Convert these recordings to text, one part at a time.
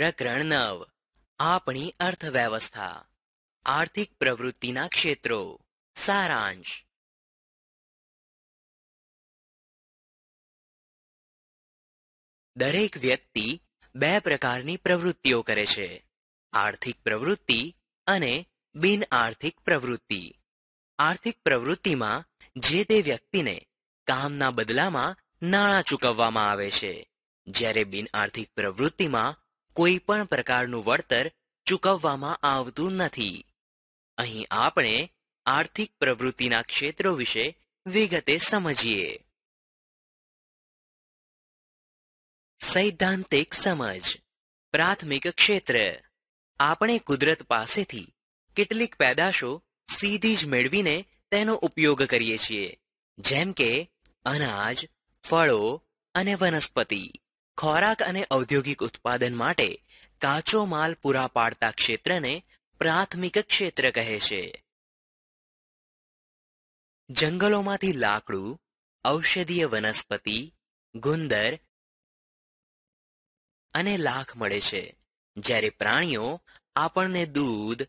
પ્રકરણ નવ આપણી અર્થવ્યવસ્થા આર્થિક પ્રવૃત્તિના ક્ષેત્રો સારાંશ દરેક વ્યક્તિ બે પ્રકારની પ્રવૃત્તિઓ કરે છે આર્થિક પ્રવૃત્તિ અને બિન આર્થિક પ્રવૃત્તિ આર્થિક પ્રવૃત્તિમાં જે તે વ્યક્તિને કામના બદલામાં નાણાં ચૂકવવામાં આવે છે જ્યારે બિન આર્થિક પ્રવૃત્તિમાં કોઈ પણ પ્રકારનું વળતર ચૂકવવામાં આવતું નથી અહીં આપણે આર્થિક પ્રવૃત્તિના ક્ષેત્રો વિશે વિગતે સમજીએ સૈદ્ધાંતિક સમજ પ્રાથમિક ક્ષેત્ર આપણે કુદરત પાસેથી કેટલીક પેદાશો સીધી જ મેળવીને તેનો ઉપયોગ કરીએ છીએ જેમ કે અનાજ ફળો અને વનસ્પતિ ખોરાક અને ઔદ્યોગિક ઉત્પાદન માટે કાચો માલ પૂરા પાડતા ક્ષેત્રને પ્રાથમિક ક્ષેત્ર કહે છે જંગલોમાંથી લાકડું ઔષધીય વનસ્પતિ ગુંદર અને લાખ મળે છે જ્યારે પ્રાણીઓ આપણને દૂધ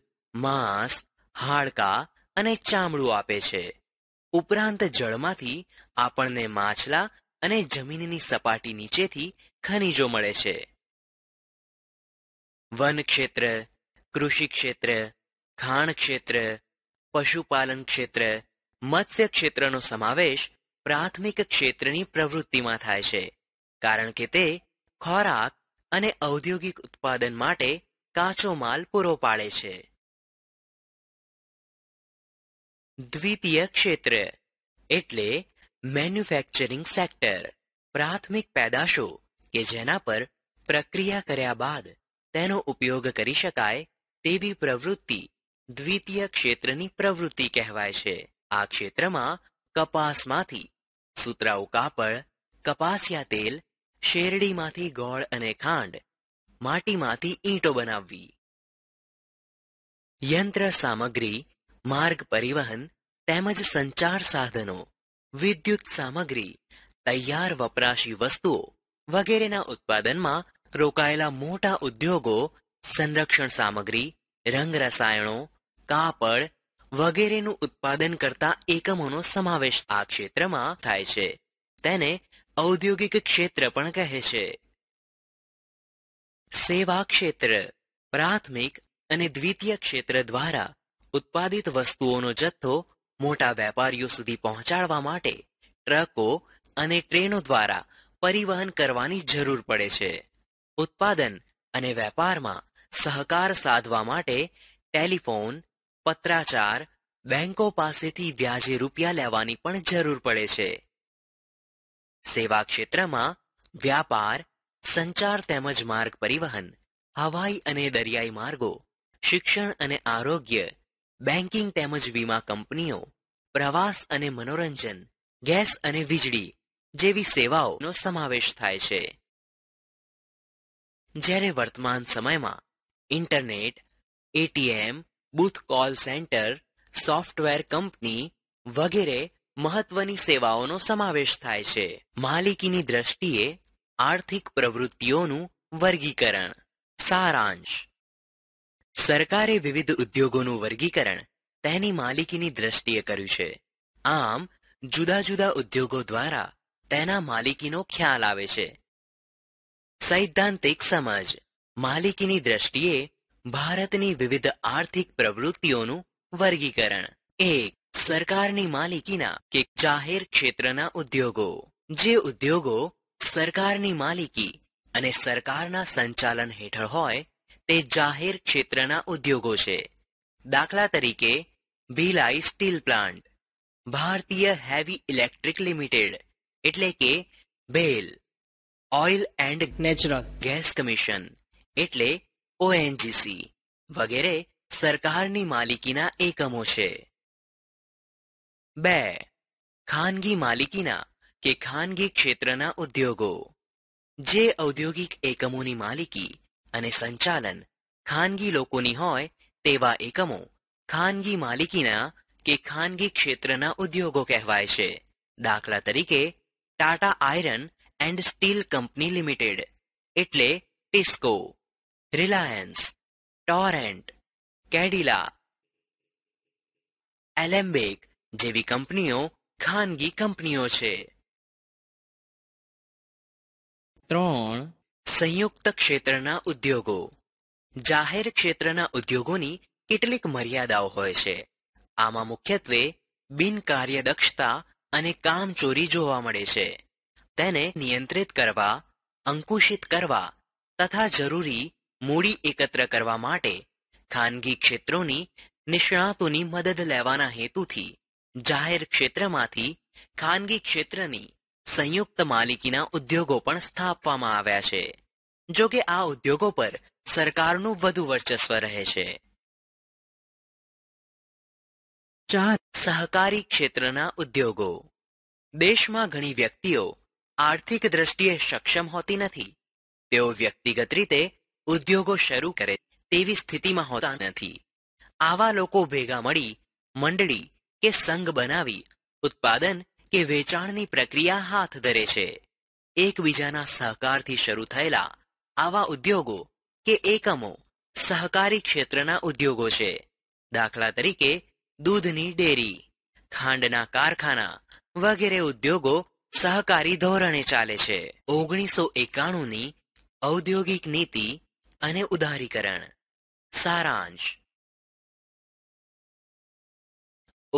માંસ હાડકા અને ચામડું આપે છે ઉપરાંત જળમાંથી આપણને માછલા અને જમીનની સપાટી નીચેથી ખનીજો મળે છે વન ક્ષેત્ર કૃષિ ક્ષેત્ર ખાણ ક્ષેત્ર પશુપાલન ક્ષેત્ર મત્સ્ય ક્ષેત્રનો સમાવેશ પ્રાથમિક ક્ષેત્રની પ્રવૃત્તિમાં થાય છે કારણ કે તે ખોરાક અને ઔદ્યોગિક ઉત્પાદન માટે કાચો માલ પૂરો પાડે છે દ્વિતીય ક્ષેત્ર એટલે મેન્યુફેક્ચરિંગ સેક્ટર પ્રાથમિક પેદાશો કે જેના પર પ્રક્રિયા કર્યા બાદ તેનો ઉપયોગ કરી શકાય તેવી પ્રવૃત્તિ દ્વિતીય ક્ષેત્રની પ્રવૃત્તિ કહેવાય છે આ ક્ષેત્રમાં કપાસમાંથી સુતરાઉ કાપડ કપાસિયા તેલ શેરડીમાંથી ગોળ અને ખાંડ માટીમાંથી ઈંટો બનાવવી યંત્ર સામગ્રી માર્ગ પરિવહન તેમજ સંચાર સાધનો વિદ્યુત સામગ્રી તૈયાર વપરાશી વસ્તુઓ વગેરેના ઉત્પાદનમાં રોકાયેલા મોટા ઉદ્યોગો સંરક્ષણ સામગ્રી રંગ રસાયણો કાપડ વગેરેનું ઉત્પાદન કરતા એકમોનો સમાવેશ આ ક્ષેત્રમાં થાય છે તેને ઔદ્યોગિક ક્ષેત્ર પણ કહે છે સેવા ક્ષેત્ર પ્રાથમિક અને દ્વિતીય ક્ષેત્ર દ્વારા ઉત્પાદિત વસ્તુઓનો જથ્થો મોટા વેપારીઓ સુધી પહોંચાડવા માટે ટ્રકો અને ટ્રેનો દ્વારા પરિવહન કરવાની જરૂર પડે છે ઉત્પાદન અને વેપારમાં સહકાર સાધવા માટે ટેલિફોન પત્રાચાર બેંકો પાસેથી વ્યાજે રૂપિયા લેવાની પણ જરૂર પડે છે સેવા ક્ષેત્રમાં વ્યાપાર સંચાર તેમજ માર્ગ પરિવહન હવાઈ અને દરિયાઈ માર્ગો શિક્ષણ અને આરોગ્ય બેન્કિંગ તેમજ વીમા કંપનીઓ પ્રવાસ અને મનોરંજન ગેસ અને વીજળી જેવી સેવાઓનો સમાવેશ થાય છે જ્યારે વર્તમાન સમયમાં internet ATM booth call centre software company વગેરે મહત્વની સેવાઓનો સમાવેશ થાય છે માલિકીની દ્રષ્ટિએ આર્થિક પ્રવૃત્તિઓનું વર્ગીકરણ સારાંશ સરકારે વિવિધ ઉદ્યોગોનું વર્ગીકરણ તેની માલિકીની દ્રષ્ટિએ કર્યું છે આમ જુદા જુદા ઉદ્યોગો દ્વારા તેના માલિકીનો ખ્યાલ આવે છે સૈદ્ધાંતિક સમજ માલિકીની દ્રષ્ટિએ ભારતની વિવિધ આર્થિક પ્રવૃત્તિઓનું વર્ગીકરણ એક સરકારની માલિકીના કે જાહેર ક્ષેત્રના ઉદ્યોગો જે ઉદ્યોગો સરકારની માલિકી અને સરકારના સંચાલન હેઠળ હોય તે જાહેર ક્ષેત્રના ઉદ્યોગો છે દાખલા તરીકે ભીલાઈ સ્ટીલ પ્લાન્ટ ભારતીય હેવી ઇલેક્ટ્રિક લિમિટેડ એટલે કે BHEL oil and natural gas commission એટલે ઓએનજીસી વગેરે સરકારની માલિકીના એકમો છે બે ખાનગી માલિકીના કે ખાનગી ક્ષેત્રના ઉદ્યોગો જે ઔદ્યોગિક એકમોની માલિકી અને સંચાલન ખાનગી લોકોની હોય તેવા એકમો ખાનગી માલિકીના કે ખાનગી ક્ષેત્રના ઉદ્યોગો કહેવાય છે દાખલા તરીકે Tata iron and steel company limited એટલે TISCO Reliance Torrent Cadila Alembic જેવી કંપનીઓ ખાનગી કંપનીઓ છે ત્રણ સંયુક્ત ક્ષેત્રના ઉદ્યોગો જાહેર ક્ષેત્રના ઉદ્યોગોની કેટલીક મર્યાદાઓ હોય છે આમાં મુખ્યત્વે બિન કાર્યદક્ષતા અને કામચોરી જોવા મળે છે તેને નિયંત્રિત કરવા અંકુશિત કરવા તથા જરૂરી મૂડી એકત્ર કરવા માટે ખાનગી ક્ષેત્રોની નિષ્ણાતોની મદદ લેવાના હેતુથી જાહેર ક્ષેત્રમાંથી ખાનગી ક્ષેત્રની સંયુક્ત માલિકીના ઉદ્યોગો પણ સ્થાપવામાં આવ્યા છે જો કે આ ઉદ્યોગો પર સરકારનું વધુ વર્ચસ્વ રહે છે ચાર સહકારી ક્ષેત્રના ઉદ્યોગો દેશમાં ઘણી વ્યક્તિઓ આર્થિક દ્રષ્ટિએ સક્ષમ હોતી નથી તેઓ વ્યક્તિગત રીતે ઉદ્યોગો શરૂ કરે તેવી સ્થિતિમાં હોતા નથી આવા લોકો ભેગા મળી મંડળી કે સંઘ બનાવી ઉત્પાદન કે વેચાણની પ્રક્રિયા હાથ ધરે છે એકબીજાના સહકારથી શરૂ થયેલા આવા ઉદ્યોગો કે એકમો સહકારી ક્ષેત્રના ઉદ્યોગો છે દાખલા તરીકે દૂધની ડેરી ખાંડના કારખાના વગેરે ઉદ્યોગો સહકારી ધોરણે ચાલે છે ઓગણીસો એકાણુંની ઔદ્યોગિક નીતિ અને ઉદારીકરણ સારાંશ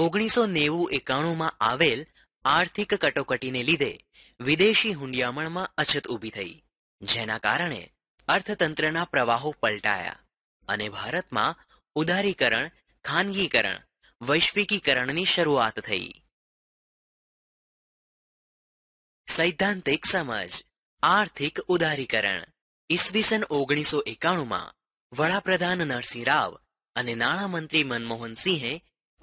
ઓગણીસો નેવું એકાણુંમાં આવેલ આર્થિક કટોકટીને લીધે વિદેશી હુંડિયામણમાં અછત ઊભી થઈ જેના કારણે અર્થતંત્રના પ્રવાહો પલટાયા અને ભારતમાં ઉદારીકરણ ખાનગીકરણ વૈશ્વિકીકરણની શરૂઆત થઈ સૈદ્ધાંતિક સમજ આર્થિક ઉદારીકરણ ઈસવીસન ઓગણીસો એકાણુંમાં વડાપ્રધાન નરસિંહ રાવ અને નાણામંત્રી મનમોહનસિંહે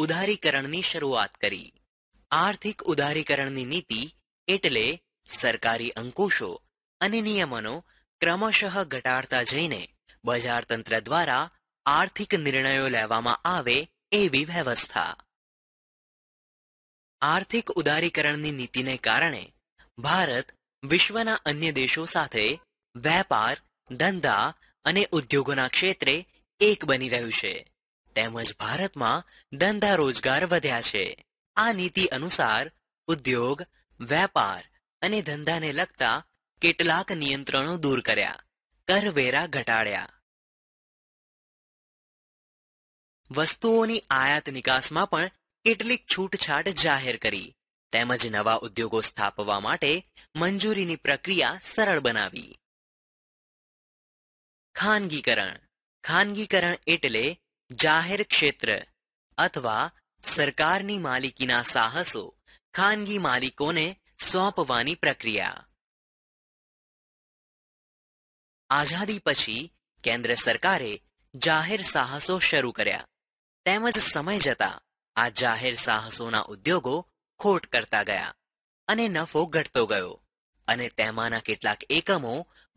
ઉદારીકરણની શરૂઆત કરી આર્થિક ઉદારીકરણની નીતિ એટલે સરકારી અંકુશો અને નિયમનો ક્રમશઃ ઘટાડતા જઈને બજાર તંત્ર દ્વારા આર્થિક નિર્ણયો લેવામાં આવે એવી વ્યવસ્થા આર્થિક ઉદારીકરણની નીતિને કારણે ભારત વિશ્વના અન્ય દેશો સાથે વેપાર ધંધા અને ઉદ્યોગોના ક્ષેત્રે એક બની રહ્યું છે તેમજ ભારતમાં ધંધા રોજગાર વધ્યા છે આ નીતિ અનુસાર ઉદ્યોગ વેપાર અને ધંધાને લગતા કેટલાક નિયંત્રણો દૂર કર્યા કરવેરા ઘટાડ્યા વસ્તુઓની આયાત નિકાસમાં પણ કેટલીક છૂટછાટ જાહેર કરી તેમજ નવા ઉદ્યોગો સ્થાપવા માટે મંજૂરીની પ્રક્રિયા સરળ બનાવી ખાનગીકરણ ખાનગીકરણ એટલે જાહેર ક્ષેત્ર અથવા સરકારની માલિકીના સાહસો ખાનગી માલિકોને સોંપવાની પ્રક્રિયા આઝાદી પછી કેન્દ્ર સરકારે જાહેર સાહસો શરૂ કર્યા તેમજ સમય જતા આ જાહેર સાહસોના ઉદ્યોગો ખોટ કરતા ગયા અને નફો ઘટતો ગયો અને તેમાંના કેટલાક એકમો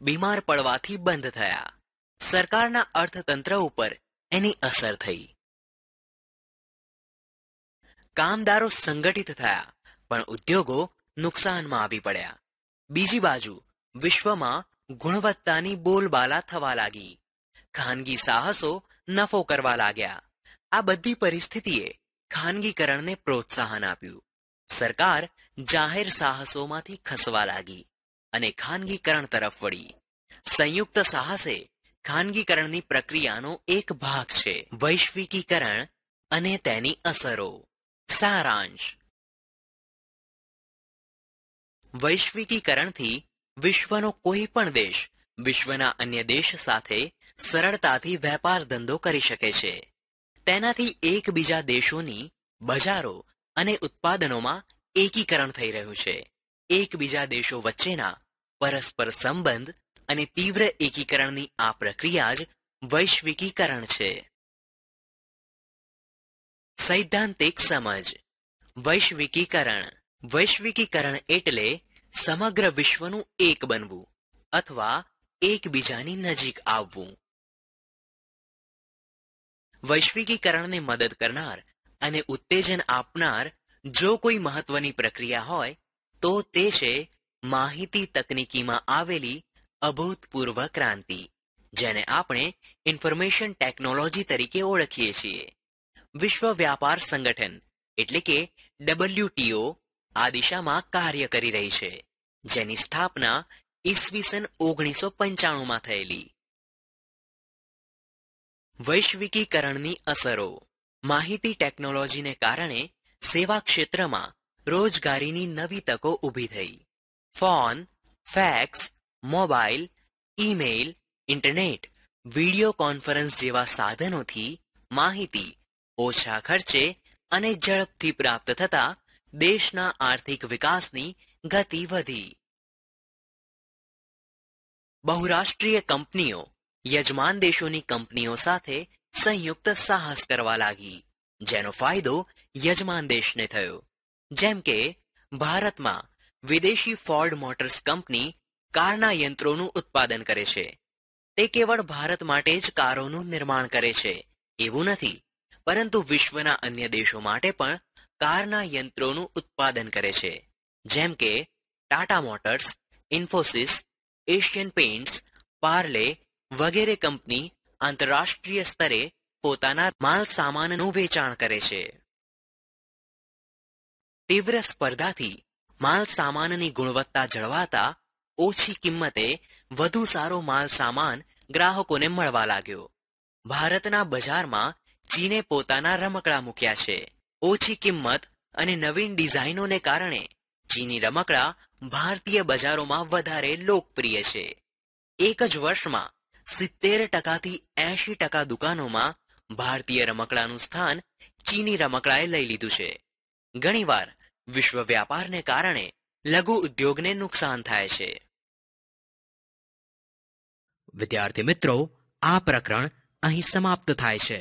બીમાર પડવાથી બંધ થયા સરકારના અર્થતંત્ર ઉપર એની અસર થઈ કામદારો સંગઠિત થયા પણ ઉદ્યોગો નુકસાનમાં આવી પડ્યા બીજી બાજુ વિશ્વમાં ગુણવત્તાની બોલબાલા થવા લાગી ખાનગી સાહસો નફો કરવા લાગ્યા આ બધી પરિસ્થિતિએ ખાનગીકરણને પ્રોત્સાહન આપ્યું સરકાર જાહેર સાહસોમાંથી ખસવા લાગી અને ખાનગીકરણ તરફ વળી સંયુક્ત સાહસે ખાનગીકરણની પ્રક્રિયાનો એક ભાગ છે વૈશ્વિકીકરણ અને તેની અસરો સારાંશ વૈશ્વિકીકરણથી વિશ્વનો કોઈ પણ દેશ વિશ્વના અન્ય દેશ સાથે સરળતાથી વેપાર ધંધો કરી શકે છે તેનાથી એકબીજા દેશોની બજારો અને ઉત્પાદનોમાં એકીકરણ થઈ રહ્યું છે એકબીજા દેશો વચ્ચેના પરસ્પર સંબંધ અને તીવ્ર એકીકરણની આ પ્રક્રિયા જ વૈશ્વિકીકરણ છે સૈદ્ધાંતિક સમજ વૈશ્વિકીકરણ વૈશ્વિકીકરણ એટલે સમગ્ર વિશ્વનું એક બનવું અથવા એકબીજાની નજીક આવવું વૈશ્વિકીકરણને મદદ કરનાર અને ઉત્તેજન આપનાર જો કોઈ મહત્વની પ્રક્રિયા હોય તો તે છે માહિતી તકનીકીમાં આવેલી અભૂતપૂર્વ ક્રાંતિ જેને આપણે ઇન્ફોર્મેશન ટેકનોલોજી તરીકે ઓળખીએ છીએ વિશ્વ વ્યાપાર સંગઠન એટલે કે ડબલ્યુટીઓ આ દિશામાં કાર્ય કરી રહી છે જેની સ્થાપના ઈસવીસન ઓગણીસો પંચાણુંમાં થયેલી વૈશ્વિકીકરણની અસરો માહિતી ટેકનોલોજીને કારણે સેવા ક્ષેત્રમાં રોજગારીની નવી તકો ઊભી થઈ phone fax mobile email internet video conference જેવા સાધનોથી માહિતી ઓછા ખર્ચે અને ઝડપથી પ્રાપ્ત થતા દેશના આર્થિક વિકાસની ગતિ વધી બહુરાષ્ટ્રીય કંપનીઓ યજમાન દેશોની કંપનીઓ સાથે સંયુક્ત સાહસ કરવા લાગી જેનો ફાયદો યજમાન દેશને થયો જેમ કે ભારતમાં વિદેશી ફોર્ડ મોટર્સ કંપની કારના યંત્રોનું ઉત્પાદન કરે છે તે કેવળ ભારત માટે જ કારોનું નિર્માણ કરે છે એવું નથી પરંતુ વિશ્વના અન્ય દેશો માટે પણ કારના યંત્રોનું ઉત્પાદન કરે છે જેમ કે Tata Motors Infosys Asian Paints Parle વગેરે કંપની આંતરરાષ્ટ્રીય સ્તરે પોતાના માલ સામાનનું વેચાણ કરે છે તીવ્ર સ્પર્ધાથી માલ સામાનની ગુણવત્તા જળવાતા ઓછી કિંમતે વધુ સારો માલ સામાન ગ્રાહકોને મળવા લાગ્યો ભારતના બજારમાં ચીને પોતાના રમકડા મૂક્યા છે ઓછી કિંમત અને નવીન ડિઝાઇનોને કારણે ચીની રમકડા ભારતીય બજારોમાં વધારે લોકપ્રિય છે એક જ વર્ષમાં સિત્તેર ટકાથી એંશી ટકા દુકાનોમાં ભારતીય રમકડાનું સ્થાન ચીની રમકડાએ લઈ લીધું છે ઘણીવાર વિશ્વ વ્યાપારને કારણે લઘુ ઉદ્યોગને નુકસાન થાય છે વિદ્યાર્થી મિત્રો આ પ્રકરણ અહીં સમાપ્ત થાય છે